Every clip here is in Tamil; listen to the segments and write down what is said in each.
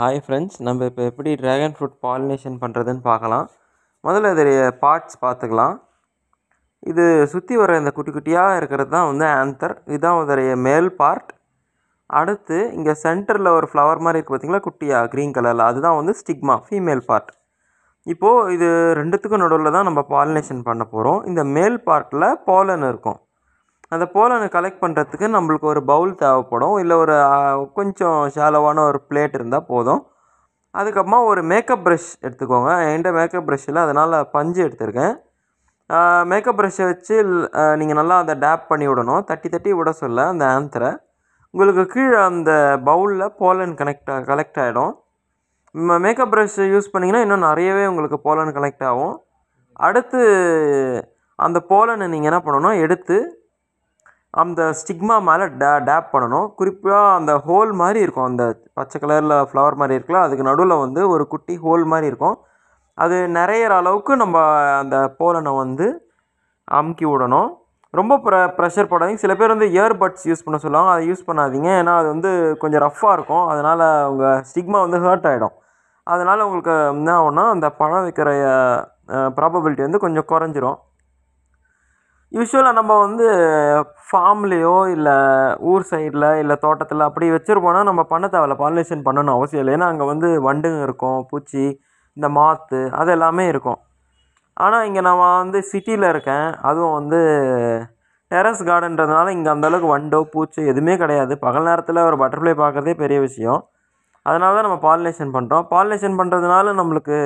ஹாய் ஃப்ரெண்ட்ஸ் நம்ம இப்போ எப்படி ட்ராகன் ஃப்ரூட் பாலினேஷன் பண்ணுறதுன்னு பார்க்கலாம் முதல்ல இதோடைய பார்ட்ஸ் பார்த்துக்கலாம் இது சுற்றி வர இந்த குட்டி குட்டியாக இருக்கிறது தான் வந்து ஆந்தர் இதுதான் இதோடைய மேல் பார்ட் அடுத்து இங்கே சென்டரில் ஒரு ஃப்ளவர் மாதிரி இருக்குது பார்த்திங்களா குட்டியாக க்ரீன் கலரில் அதுதான் வந்து ஸ்டிக்மா ஃபீமேல் பார்ட் இப்போது இது ரெண்டுத்துக்கும் நடுவில் தான் நம்ம பாலினேஷன் பண்ண போகிறோம் இந்த மேல் பார்ட்டில் பாலன் இருக்கும் அந்த போலனை கலெக்ட் பண்ணுறதுக்கு நம்மளுக்கு ஒரு பவுல் தேவைப்படும் இல்லை ஒரு கொஞ்சம் ஷாலோவான ஒரு பிளேட் இருந்தால் போதும் அதுக்கப்புறமா ஒரு மேக்கப் ப்ரஷ் எடுத்துக்கோங்க என்கிட்ட மேக்கப் ப்ரஷ் இல்லை அதனால் பஞ்சு எடுத்திருக்கேன் மேக்கப் ப்ரஷ்ஷை வச்சு நீங்கள் நல்லா அதை டேப் பண்ணி விடணும் தட்டி தட்டி விட சொல்ல அந்த ஆந்தரை உங்களுக்கு கீழே அந்த பவுலில் போலன் கனெக்ட் கலெக்ட் ஆகிடும் மேக்கப் ப்ரஷ் யூஸ் பண்ணிங்கன்னா இன்னும் நிறையவே உங்களுக்கு போலன் கனெக்ட் ஆகும் அடுத்து அந்த போலனை நீங்கள் என்ன பண்ணணும் எடுத்து அந்த ஸ்டிக்மா மேலே டே டேப் பண்ணணும் குறிப்பாக அந்த ஹோல் மாதிரி இருக்கும் அந்த பச்சை கலரில் ஃப்ளவர் மாதிரி இருக்குல்ல அதுக்கு நடுவில் வந்து ஒரு குட்டி ஹோல் மாதிரி இருக்கும் அது நிறையிற அளவுக்கு நம்ம அந்த போலனை வந்து அமுக்கி விடணும் ரொம்ப ப்ர ப்ரெஷர் போடாதீங்க சில பேர் வந்து இயர்பட்ஸ் யூஸ் பண்ண சொல்லுவாங்க அதை யூஸ் பண்ணாதீங்க ஏன்னா அது வந்து கொஞ்சம் ரஃப்பாக இருக்கும் அதனால் உங்கள் ஸ்டிக்மா வந்து ஹர்ட் ஆகிடும் அதனால் உங்களுக்கு என்ன ஆகும்னா அந்த பழம் வைக்கிற ப்ராபபிலிட்டி வந்து கொஞ்சம் குறைஞ்சிரும் யூஸ்வலாக நம்ம வந்து ஃபார்ம்லேயோ இல்லை ஊர் சைடில் இல்லை தோட்டத்தில் அப்படி வச்சுருப்போன்னா நம்ம பண்ண தேவையில்ல பாலினேஷன் பண்ணணும் அவசியம் இல்லை ஏன்னா அங்கே வந்து வண்டுங்க இருக்கும் பூச்சி இந்த மாற்று அது எல்லாமே இருக்கும் ஆனால் இங்கே நான் வந்து சிட்டியில் இருக்கேன் அதுவும் வந்து டெரஸ் கார்டன்றதுனால இங்கே அந்தளவுக்கு வண்டோ பூச்சி எதுவுமே கிடையாது பகல் நேரத்தில் ஒரு பட்டர்ஃப்ளை பார்க்குறதே பெரிய விஷயம் அதனால தான் நம்ம பாலினேஷன் பண்ணுறோம் பாலினேஷன் பண்ணுறதுனால நம்மளுக்கு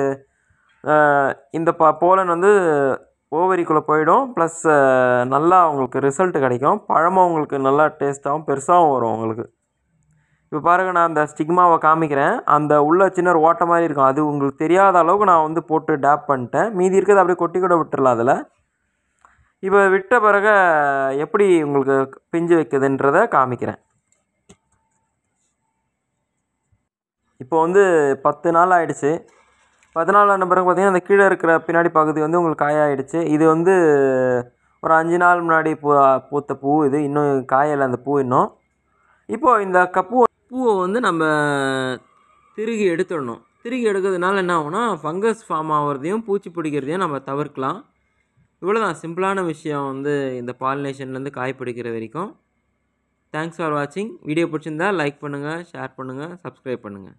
இந்த ப போலன் வந்து ஓவரிக்குள்ளே போயிடும் ப்ளஸ் நல்லா அவங்களுக்கு ரிசல்ட் கிடைக்கும் பழமும் உங்களுக்கு நல்லா டேஸ்ட்டாகவும் பெருசாகவும் வரும் உங்களுக்கு இப்போ பாருங்க நான் அந்த ஸ்டிக்மாவை காமிக்கிறேன் அந்த உள்ள சின்ன ஓட்ட மாதிரி இருக்கும் அது உங்களுக்கு தெரியாத அளவுக்கு நான் வந்து போட்டு டேப் பண்ணிட்டேன் மீதி இருக்கிறது அப்படியே கொட்டி கூட விட்டுடலாம் அதில் இப்போ விட்ட பிறகு எப்படி உங்களுக்கு பிஞ்சு வைக்குதுன்றதை காமிக்கிறேன் இப்போ வந்து பத்து நாள் ஆயிடுச்சு பதினாலாம் நம்பருக்கு பார்த்திங்கன்னா அந்த கீழே இருக்கிற பின்னாடி பகுதி வந்து உங்களுக்கு காயாயிடுச்சு இது வந்து ஒரு அஞ்சு நாள் முன்னாடி பூ பூத்த பூ இது இன்னும் காயில் அந்த பூ இன்னும் இப்போது இந்த கப்பூ பூவை வந்து நம்ம திருகி எடுத்துடணும் திருகி எடுக்கிறதுனால என்ன ஆகும்னா ஃபங்கஸ் ஃபார்ம் ஆகிறதையும் பூச்சி பிடிக்கிறதையும் நம்ம தவிர்க்கலாம் இவ்வளோ தான் சிம்பிளான விஷயம் வந்து இந்த பாலினேஷன்லேருந்து காய் பிடிக்கிற வரைக்கும் தேங்க்ஸ் ஃபார் வாட்சிங் வீடியோ பிடிச்சிருந்தா லைக் பண்ணுங்கள் ஷேர் பண்ணுங்கள் சப்ஸ்கிரைப் பண்ணுங்கள்